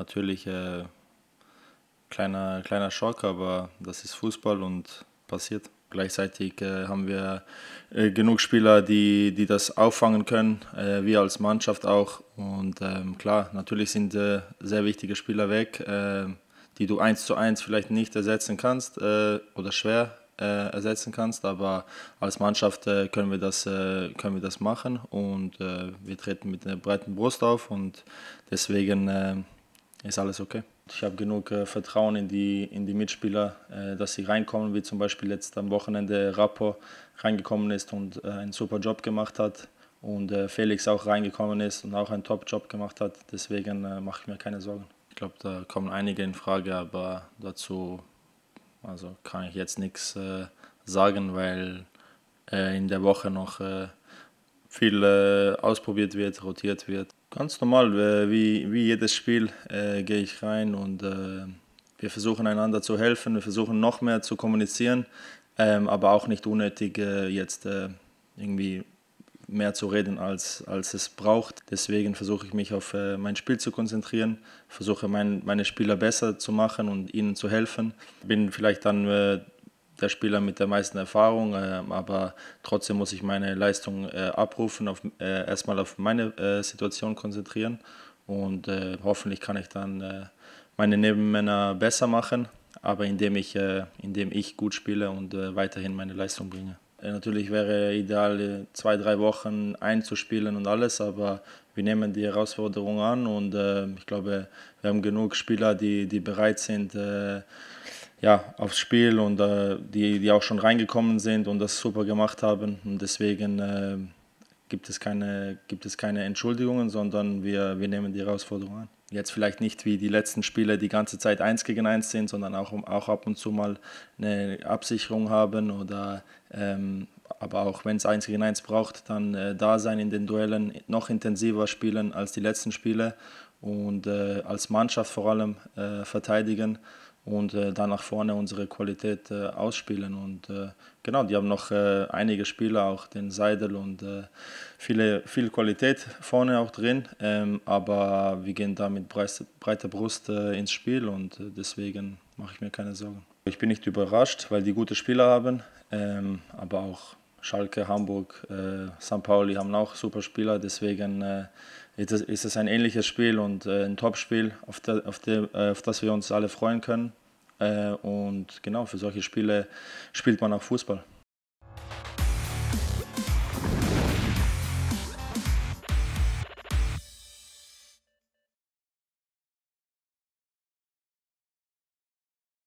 natürlich äh, kleiner, kleiner Schock, aber das ist Fußball und passiert. Gleichzeitig äh, haben wir äh, genug Spieler, die, die das auffangen können, äh, wir als Mannschaft auch. Und ähm, klar, natürlich sind äh, sehr wichtige Spieler weg, äh, die du eins zu eins vielleicht nicht ersetzen kannst äh, oder schwer ersetzen kannst, aber als Mannschaft können, wir das, können wir das machen und wir treten mit einer breiten Brust auf und deswegen ist alles okay. Ich habe genug äh, Vertrauen in die, in die Mitspieler, äh, dass sie reinkommen, wie zum Beispiel jetzt am Wochenende Rappo reingekommen ist und äh, einen super Job gemacht hat und äh, Felix auch reingekommen ist und auch einen Top-Job gemacht hat. Deswegen äh, mache ich mir keine Sorgen. Ich glaube, da kommen einige in Frage, aber dazu also kann ich jetzt nichts äh, sagen, weil in der Woche noch viel äh, ausprobiert wird, rotiert wird. Ganz normal, äh, wie, wie jedes Spiel äh, gehe ich rein und äh, wir versuchen einander zu helfen, wir versuchen noch mehr zu kommunizieren, ähm, aber auch nicht unnötig äh, jetzt äh, irgendwie mehr zu reden, als, als es braucht. Deswegen versuche ich mich auf mein Spiel zu konzentrieren, versuche mein, meine Spieler besser zu machen und ihnen zu helfen. Bin vielleicht dann der Spieler mit der meisten Erfahrung, ähm, aber trotzdem muss ich meine Leistung äh, abrufen, auf, äh, erstmal auf meine äh, Situation konzentrieren und hoffentlich kann ich dann meine Nebenmänner besser machen, aber indem ich, indem ich gut spiele und weiterhin meine Leistung bringe. Natürlich wäre ideal, zwei, drei Wochen einzuspielen und alles, aber wir nehmen die Herausforderung an und äh, ich glaube, wir haben genug Spieler, die, die bereit sind, äh, ja, aufs Spiel und äh, die, die auch schon reingekommen sind und das super gemacht haben. Und deswegen äh, gibt, es keine, gibt es keine Entschuldigungen, sondern wir, wir nehmen die Herausforderung an. Jetzt vielleicht nicht wie die letzten Spiele die ganze Zeit 1 gegen 1 sind, sondern auch, auch ab und zu mal eine Absicherung haben oder ähm, aber auch wenn es 1 gegen 1 braucht, dann äh, da sein in den Duellen, noch intensiver spielen als die letzten Spiele und äh, als Mannschaft vor allem äh, verteidigen und äh, da nach vorne unsere Qualität äh, ausspielen. Und äh, genau, die haben noch äh, einige Spieler, auch den Seidel und äh, viele, viel Qualität vorne auch drin. Ähm, aber wir gehen da mit breiter Brust äh, ins Spiel und deswegen mache ich mir keine Sorgen. Ich bin nicht überrascht, weil die gute Spieler haben, ähm, aber auch Schalke, Hamburg, äh, St. Pauli haben auch super Spieler, deswegen äh, ist, es, ist es ein ähnliches Spiel und äh, ein Topspiel, auf, der, auf, der, äh, auf das wir uns alle freuen können. Äh, und genau, für solche Spiele spielt man auch Fußball.